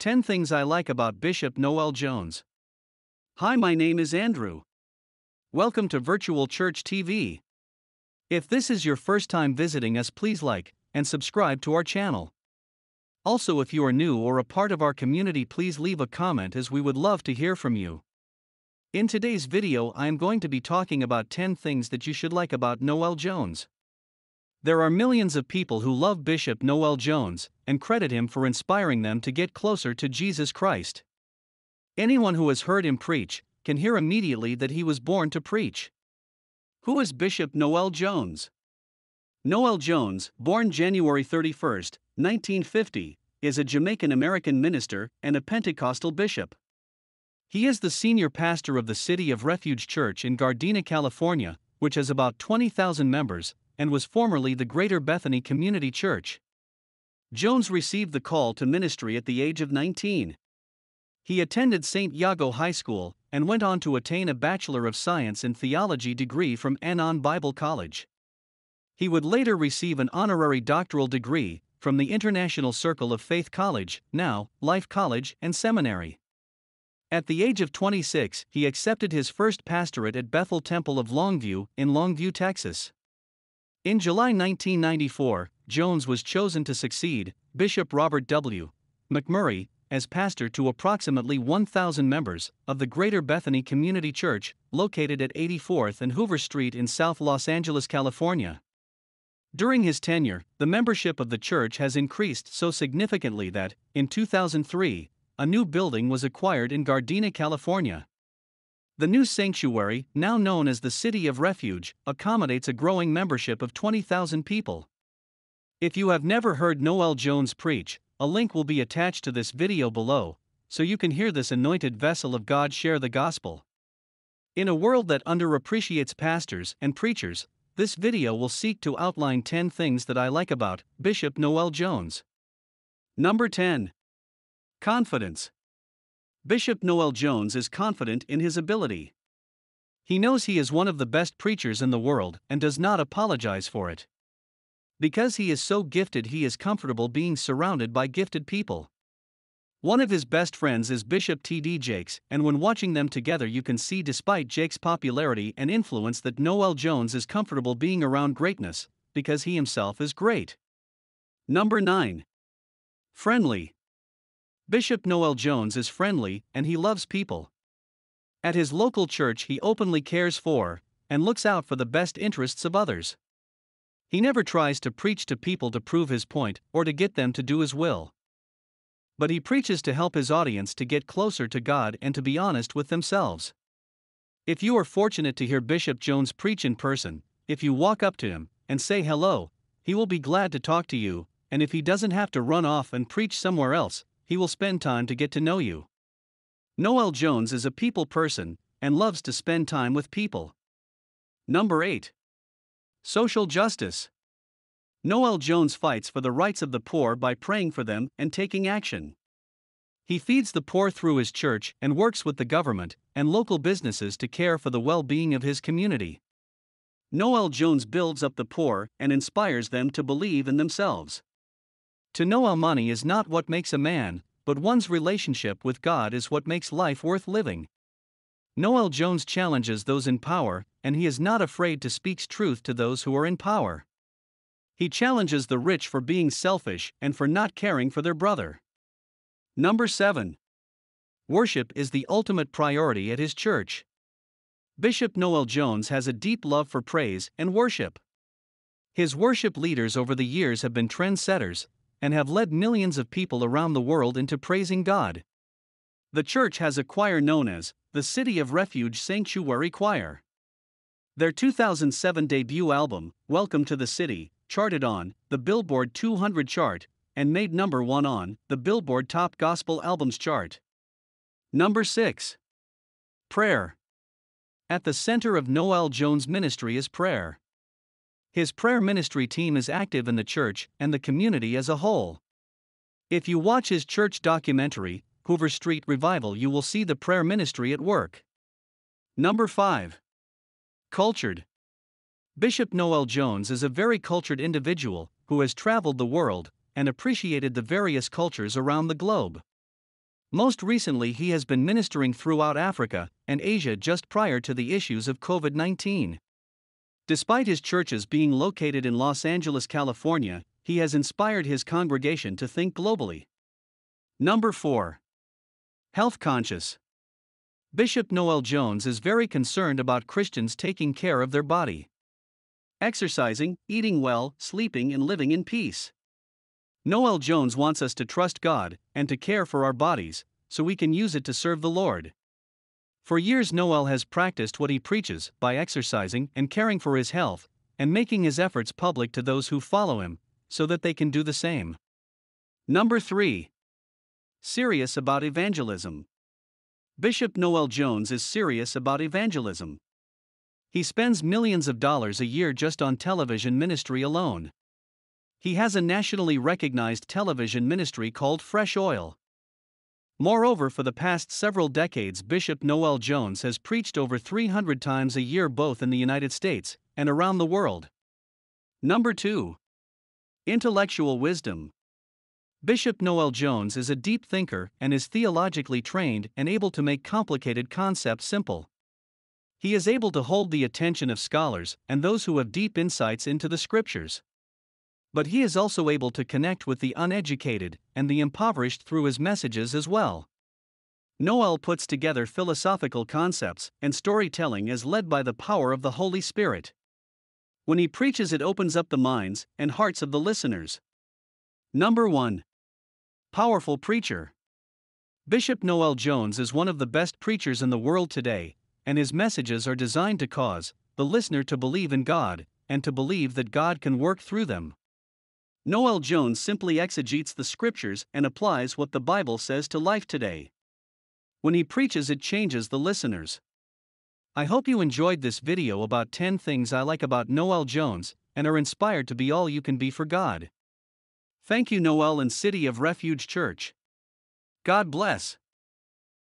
10 Things I Like About Bishop Noel Jones. Hi, my name is Andrew. Welcome to Virtual Church TV. If this is your first time visiting us, please like and subscribe to our channel. Also, if you are new or a part of our community, please leave a comment as we would love to hear from you. In today's video, I am going to be talking about 10 things that you should like about Noel Jones. There are millions of people who love Bishop Noel Jones and credit him for inspiring them to get closer to Jesus Christ. Anyone who has heard him preach can hear immediately that he was born to preach. Who is Bishop Noel Jones? Noel Jones, born January 31, 1950, is a Jamaican American minister and a Pentecostal bishop. He is the senior pastor of the City of Refuge Church in Gardena, California, which has about 20,000 members and was formerly the Greater Bethany Community Church. Jones received the call to ministry at the age of 19. He attended St. Iago High School and went on to attain a Bachelor of Science in Theology degree from Annan Bible College. He would later receive an honorary doctoral degree from the International Circle of Faith College, now Life College and Seminary. At the age of 26, he accepted his first pastorate at Bethel Temple of Longview in Longview, Texas. In July 1994, Jones was chosen to succeed Bishop Robert W. McMurray as pastor to approximately 1,000 members of the Greater Bethany Community Church, located at 84th and Hoover Street in South Los Angeles, California. During his tenure, the membership of the church has increased so significantly that, in 2003, a new building was acquired in Gardena, California. The new sanctuary, now known as the City of Refuge, accommodates a growing membership of 20,000 people. If you have never heard Noel Jones preach, a link will be attached to this video below, so you can hear this anointed vessel of God share the gospel. In a world that underappreciates pastors and preachers, this video will seek to outline 10 things that I like about Bishop Noel Jones. Number 10 Confidence. Bishop Noel Jones is confident in his ability. He knows he is one of the best preachers in the world and does not apologize for it. Because he is so gifted, he is comfortable being surrounded by gifted people. One of his best friends is Bishop T.D. Jakes, and when watching them together, you can see, despite Jake's popularity and influence, that Noel Jones is comfortable being around greatness because he himself is great. Number 9. Friendly. Bishop Noel Jones is friendly and he loves people. At his local church, he openly cares for and looks out for the best interests of others. He never tries to preach to people to prove his point or to get them to do his will. But he preaches to help his audience to get closer to God and to be honest with themselves. If you are fortunate to hear Bishop Jones preach in person, if you walk up to him and say hello, he will be glad to talk to you, and if he doesn't have to run off and preach somewhere else, he will spend time to get to know you. Noel Jones is a people person and loves to spend time with people. Number 8. Social Justice Noel Jones fights for the rights of the poor by praying for them and taking action. He feeds the poor through his church and works with the government and local businesses to care for the well being of his community. Noel Jones builds up the poor and inspires them to believe in themselves. To know how money is not what makes a man, but one's relationship with God is what makes life worth living. Noel Jones challenges those in power, and he is not afraid to speak truth to those who are in power. He challenges the rich for being selfish and for not caring for their brother. Number 7. Worship is the ultimate priority at his church. Bishop Noel Jones has a deep love for praise and worship. His worship leaders over the years have been trendsetters, and have led millions of people around the world into praising God. The church has a choir known as the City of Refuge Sanctuary Choir. Their 2007 debut album, Welcome to the City, charted on the Billboard 200 chart and made number 1 on the Billboard Top Gospel Albums chart. Number 6. Prayer. At the center of Noel Jones' ministry is prayer. His prayer ministry team is active in the church and the community as a whole. If you watch his church documentary, Hoover Street Revival, you will see the prayer ministry at work. Number 5. Cultured. Bishop Noel Jones is a very cultured individual who has traveled the world and appreciated the various cultures around the globe. Most recently, he has been ministering throughout Africa and Asia just prior to the issues of COVID 19. Despite his churches being located in Los Angeles, California, he has inspired his congregation to think globally. Number 4. Health conscious. Bishop Noel Jones is very concerned about Christians taking care of their body. Exercising, eating well, sleeping, and living in peace. Noel Jones wants us to trust God and to care for our bodies so we can use it to serve the Lord. For years, Noel has practiced what he preaches by exercising and caring for his health, and making his efforts public to those who follow him, so that they can do the same. Number 3. Serious about evangelism. Bishop Noel Jones is serious about evangelism. He spends millions of dollars a year just on television ministry alone. He has a nationally recognized television ministry called Fresh Oil. Moreover, for the past several decades, Bishop Noel Jones has preached over 300 times a year both in the United States and around the world. Number 2. Intellectual Wisdom Bishop Noel Jones is a deep thinker and is theologically trained and able to make complicated concepts simple. He is able to hold the attention of scholars and those who have deep insights into the scriptures but he is also able to connect with the uneducated and the impoverished through his messages as well. Noel puts together philosophical concepts, and storytelling as led by the power of the Holy Spirit. When he preaches, it opens up the minds and hearts of the listeners. Number 1 Powerful Preacher Bishop Noel Jones is one of the best preachers in the world today, and his messages are designed to cause the listener to believe in God and to believe that God can work through them. Noel Jones simply exegetes the scriptures and applies what the Bible says to life today. When he preaches, it changes the listeners. I hope you enjoyed this video about 10 things I like about Noel Jones and are inspired to be all you can be for God. Thank you, Noel and City of Refuge Church. God bless.